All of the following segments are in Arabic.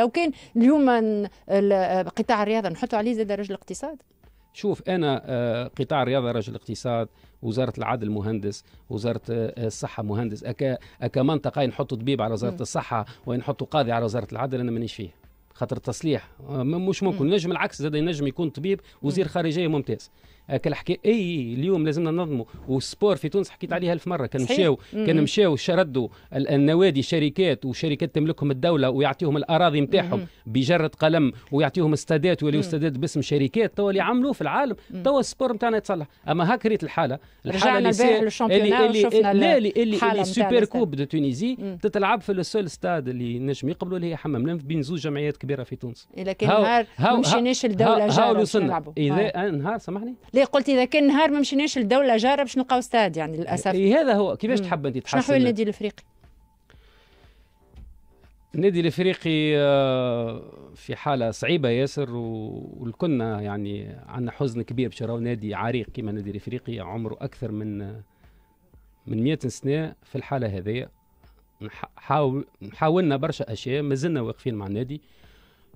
لو كان اليوم قطاع الرياضه نحطوا عليه زاد رجل اقتصاد شوف انا آه، قطاع الرياضه رجل اقتصاد وزاره العدل مهندس وزاره آه، الصحه مهندس أكا, أكا منطقه نحطوا طبيب على وزاره الصحه ونحطوا قاضي على وزاره العدل انا مانيش فيه خاطر التصليح آه، مش ممكن نجم العكس زاد ينجم يكون طبيب وزير خارجيه ممتاز آه، كالحكي اي اليوم لازمنا ننظموا والسبور في تونس حكيت عليها الف مره كان مشاو كان مشاو شردوا النوادي شركات وشركات تملكهم الدوله ويعطيهم الاراضي نتاعهم بجره قلم ويعطيهم استادات وليو استادات باسم شركات توا اللي عملوه في العالم توا السبور نتاعنا يتصلح اما هاك ريت الحاله الحاله اللي سي... اللي اللي اللي اللي اللي سوبر كوب دو تونيزي تتلعب في السول ستاد اللي نجم يقبلوا اللي هي حمام بين زوج جمعيات كبيره في تونس اذا كان نهار ما مشيناش لدوله جاره وصلنا اذا نهار سامحني ليه قلت اذا كان نهار ما مشيناش لدوله جاره باش نلقاو استاد يعني للاسف إيه، هذا هو كيفاش تحب انت تحسن شنو النادي الافريقي النادي الافريقي آه، في حاله صعيبه ياسر والكلنا يعني عندنا حزن كبير باش راهو نادي عريق كما النادي الافريقي عمره اكثر من من 100 سنه في الحاله هذه حاول حاولنا برشا اشياء مازلنا واقفين مع النادي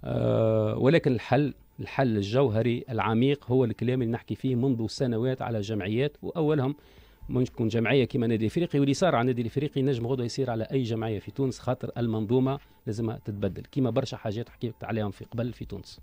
آه، ولكن الحل الحل الجوهري العميق هو الكلام اللي نحكي فيه منذ سنوات على جمعيات واولهم ممكن جمعيه كما نادي الافريقي واللي صار على النادي الافريقي نجم غدا يصير على اي جمعيه في تونس خاطر المنظومه لازمها تتبدل كما برشا حاجات حكيت عليهم في قبل في تونس